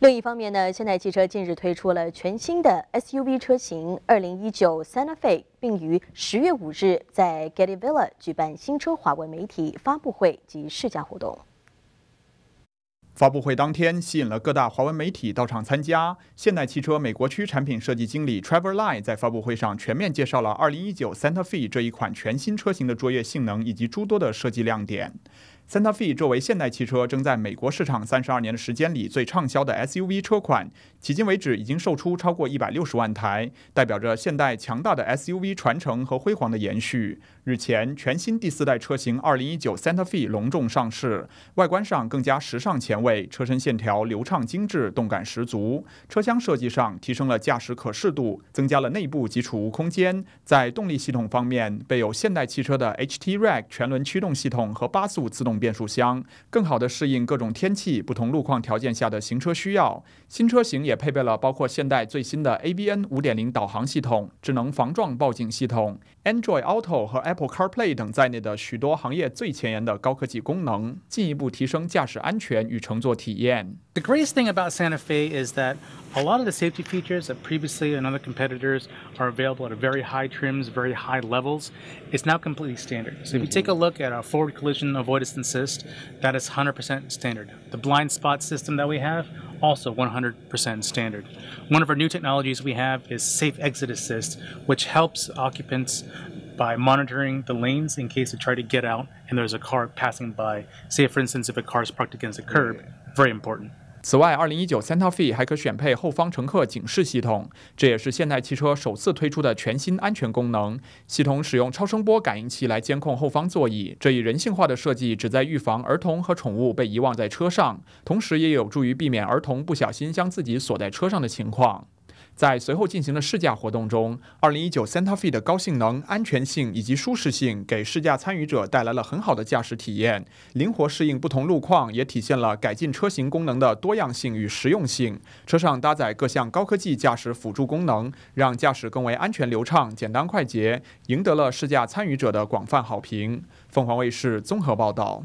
另一方面呢，现代汽车近日推出了全新的 SUV 车型2019 Santa Fe，并于十月五日在 g e t t y v i l l e 举办新车华为媒体发布会及试驾活动。发布会当天吸引了各大华为媒体到场参加。现代汽车美国区产品设计经理 Trevor l e 在发布会上全面介绍了2019 Santa Fe 这一款全新车型的卓越性能以及诸多的设计亮点。Santa Fe 作为现代汽车正在美国市场三十二年的时间里最畅销的 SUV 车款，迄今为止已经售出超过一百六十万台，代表着现代强大的 SUV 传承和辉煌的延续。日前，全新第四代车型2019 Santa Fe 隆重上市，外观上更加时尚前卫，车身线条流畅精致，动感十足。车厢设计上提升了驾驶可视度，增加了内部及储物空间。在动力系统方面，备有现代汽车的 h t r a c k 全轮驱动系统和八速自动。变速箱，更好的适应各种天气、不同路况条件下的行车需要。新车型也配备了包括现代最新的 ABN 五点零导航系统、智能防撞报警系统、Android Auto 和 Apple CarPlay 等在内的许多行业最前沿的高科技功能，进一步提升驾驶安全与乘坐体验。The greatest thing about Santa Fe is that a lot of the safety features that previously and other competitors are available at very high trims, very high levels, it's now completely standard. So if mm -hmm. you take a mm-hmm. look at our forward collision avoidance assist, that is 100% standard. The blind spot system that we have, also 100% standard. One of our new technologies we have is safe exit assist, which helps occupants by monitoring the lanes in case they try to get out and there's a car passing by. Say, for instance, if a car is parked against a curb, very important. 此外，2019 Santa Fe 还可选配后方乘客警示系统，这也是现代汽车首次推出的全新安全功能。系统使用超声波感应器来监控后方座椅，这一人性化的设计旨在预防儿童和宠物被遗忘在车上，同时也有助于避免儿童不小心将自己锁在车上的情况。在随后进行的试驾活动中，二零一九 Santa Fe 的高性能、安全性以及舒适性，给试驾参与者带来了很好的驾驶体验。灵活适应不同路况，也体现了改进车型功能的多样性与实用性。车上搭载各项高科技驾驶辅助功能，让驾驶更为安全流畅、简单快捷，赢得了试驾参与者的广泛好评。凤凰卫视综合报道。